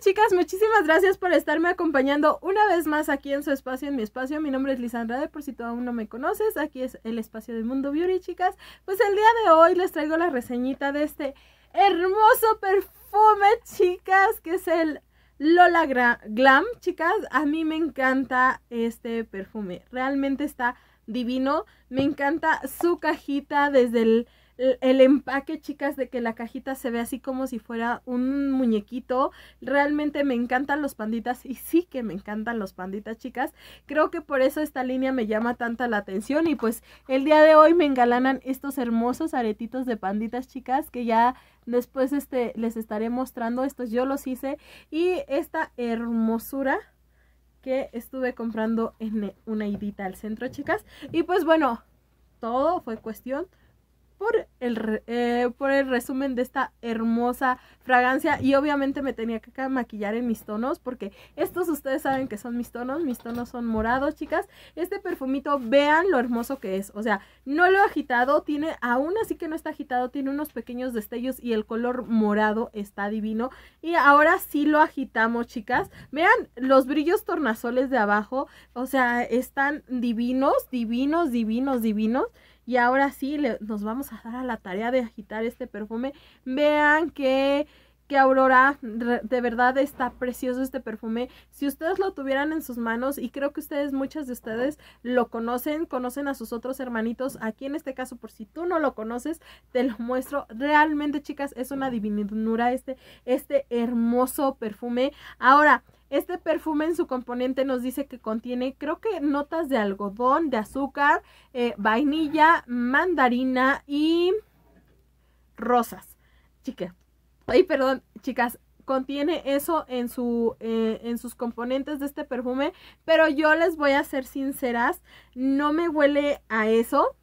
chicas, muchísimas gracias por estarme acompañando una vez más aquí en su espacio, en mi espacio. Mi nombre es lisandra de por si tú aún no me conoces. Aquí es el espacio del Mundo Beauty, chicas. Pues el día de hoy les traigo la reseñita de este hermoso perfume, chicas, que es el Lola Glam, chicas. A mí me encanta este perfume. Realmente está divino. Me encanta su cajita desde el el empaque, chicas, de que la cajita se ve así como si fuera un muñequito. Realmente me encantan los panditas y sí que me encantan los panditas, chicas. Creo que por eso esta línea me llama tanta la atención y pues el día de hoy me engalanan estos hermosos aretitos de panditas, chicas, que ya después este, les estaré mostrando. Estos yo los hice y esta hermosura que estuve comprando en una idita al centro, chicas. Y pues bueno, todo fue cuestión por el, eh, por el resumen de esta hermosa fragancia y obviamente me tenía que maquillar en mis tonos porque estos ustedes saben que son mis tonos, mis tonos son morados chicas, este perfumito vean lo hermoso que es, o sea, no lo he agitado, tiene, aún así que no está agitado, tiene unos pequeños destellos y el color morado está divino y ahora sí lo agitamos chicas, vean los brillos tornasoles de abajo, o sea, están divinos, divinos, divinos, divinos, y ahora sí, nos vamos a dar a la tarea de agitar este perfume. Vean que Aurora, de verdad está precioso este perfume. Si ustedes lo tuvieran en sus manos, y creo que ustedes, muchas de ustedes, lo conocen, conocen a sus otros hermanitos. Aquí en este caso, por si tú no lo conoces, te lo muestro. Realmente, chicas, es una divinidad este, este hermoso perfume. Ahora, este perfume en su componente nos dice que contiene, creo que notas de algodón, de azúcar, eh, vainilla, mandarina y rosas. Chicas, ay, perdón, chicas, contiene eso en, su, eh, en sus componentes de este perfume, pero yo les voy a ser sinceras, no me huele a eso.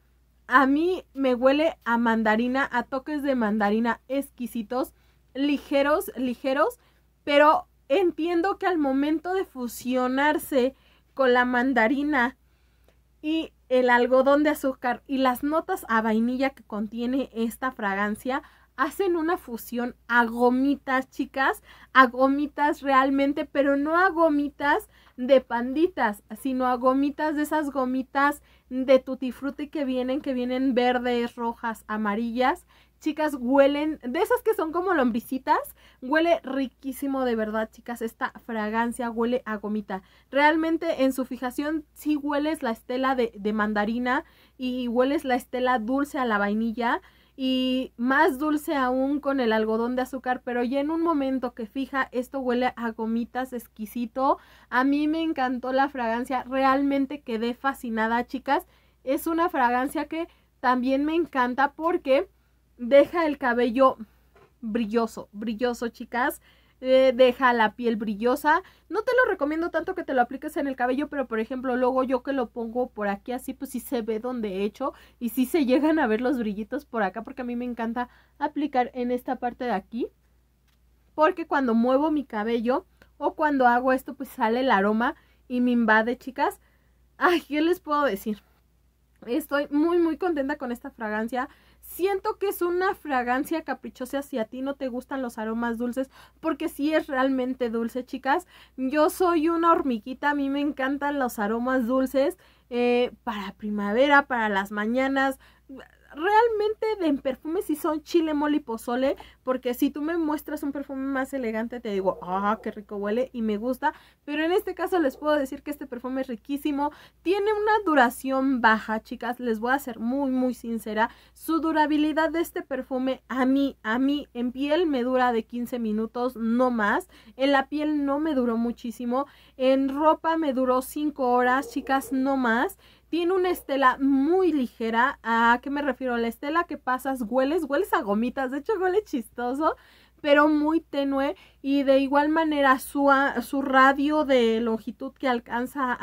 A mí me huele a mandarina, a toques de mandarina exquisitos, ligeros, ligeros, pero entiendo que al momento de fusionarse con la mandarina y el algodón de azúcar y las notas a vainilla que contiene esta fragancia, hacen una fusión a gomitas, chicas, a gomitas realmente, pero no a gomitas de panditas, sino a gomitas de esas gomitas de tutifruti que vienen, que vienen verdes, rojas, amarillas, chicas, huelen, de esas que son como lombricitas, huele riquísimo de verdad, chicas, esta fragancia huele a gomita. Realmente en su fijación sí hueles la estela de, de mandarina y hueles la estela dulce a la vainilla y más dulce aún con el algodón de azúcar, pero ya en un momento que fija, esto huele a gomitas exquisito. A mí me encantó la fragancia, realmente quedé fascinada, chicas. Es una fragancia que también me encanta porque deja el cabello brilloso, brilloso, chicas. Eh, deja la piel brillosa. No te lo recomiendo tanto que te lo apliques en el cabello, pero por ejemplo, luego yo que lo pongo por aquí así, pues sí se ve donde he hecho y sí se llegan a ver los brillitos por acá, porque a mí me encanta aplicar en esta parte de aquí. Porque cuando muevo mi cabello o cuando hago esto, pues sale el aroma y me invade, chicas. Ay, ¿qué les puedo decir? Estoy muy, muy contenta con esta fragancia siento que es una fragancia caprichosa si a ti no te gustan los aromas dulces, porque sí es realmente dulce, chicas. Yo soy una hormiguita, a mí me encantan los aromas dulces eh, para primavera, para las mañanas realmente de perfume si son chile, mole y pozole, porque si tú me muestras un perfume más elegante te digo, ah, qué rico huele y me gusta, pero en este caso les puedo decir que este perfume es riquísimo, tiene una duración baja, chicas, les voy a ser muy, muy sincera, su durabilidad de este perfume a mí, a mí en piel me dura de 15 minutos, no más, en la piel no me duró muchísimo, en ropa me duró 5 horas, chicas, no más, tiene una estela muy ligera. ¿A qué me refiero? La estela que pasas, hueles, hueles a gomitas. De hecho, huele chistoso, pero muy tenue. Y de igual manera, su, su radio de longitud que alcanza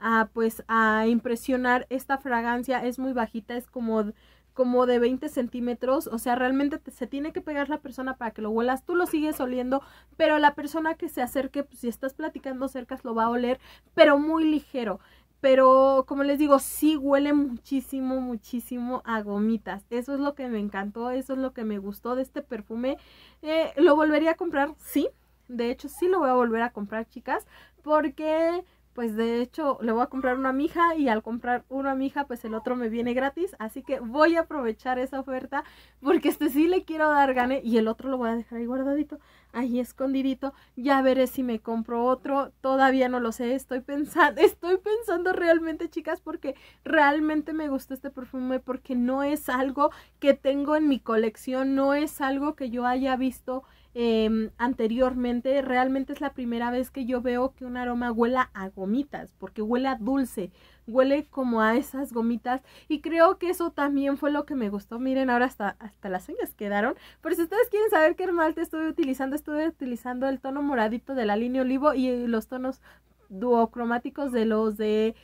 a, pues, a impresionar esta fragancia es muy bajita. Es como como de 20 centímetros, o sea, realmente se tiene que pegar la persona para que lo huelas, tú lo sigues oliendo, pero la persona que se acerque, pues, si estás platicando cerca, lo va a oler, pero muy ligero. Pero como les digo, sí huele muchísimo, muchísimo a gomitas. Eso es lo que me encantó, eso es lo que me gustó de este perfume. Eh, ¿Lo volvería a comprar? Sí. De hecho, sí lo voy a volver a comprar, chicas. Porque pues de hecho le voy a comprar una a mi hija y al comprar una a mi hija pues el otro me viene gratis, así que voy a aprovechar esa oferta porque este sí le quiero dar gane y el otro lo voy a dejar ahí guardadito, ahí escondidito, ya veré si me compro otro, todavía no lo sé, estoy pensando, estoy pensando realmente chicas porque realmente me gusta este perfume porque no es algo que tengo en mi colección, no es algo que yo haya visto Em, anteriormente, realmente es la primera vez que yo veo que un aroma huela a gomitas, porque huele dulce, huele como a esas gomitas y creo que eso también fue lo que me gustó. Miren, ahora hasta, hasta las uñas quedaron, pero si ustedes quieren saber qué hermalte estuve utilizando, estuve utilizando el tono moradito de la línea olivo y los tonos duocromáticos de los de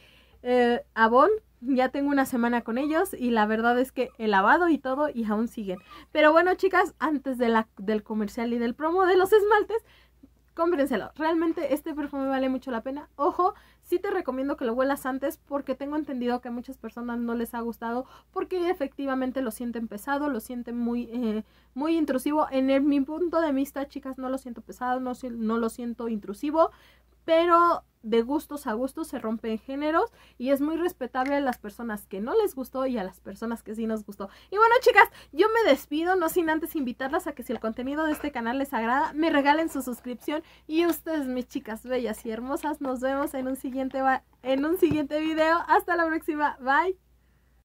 eh, Avon, ya tengo una semana con ellos y la verdad es que he lavado y todo y aún siguen. Pero bueno, chicas, antes del comercial y del promo de los esmaltes, cómprenselo. Realmente este perfume vale mucho la pena. Ojo, sí te recomiendo que lo huelas antes porque tengo entendido que a muchas personas no les ha gustado porque efectivamente lo sienten pesado, lo sienten muy, eh, muy intrusivo. En mi punto de vista, chicas, no lo siento pesado, no lo siento intrusivo, pero de gustos a gustos se rompen géneros y es muy respetable a las personas que no les gustó y a las personas que sí nos gustó. Y bueno, chicas, yo me despido, no sin antes invitarlas a que si el contenido de este canal les agrada, me regalen su suscripción y ustedes, mis chicas bellas y hermosas, nos vemos en un siguiente en un siguiente video. Hasta la próxima. Bye.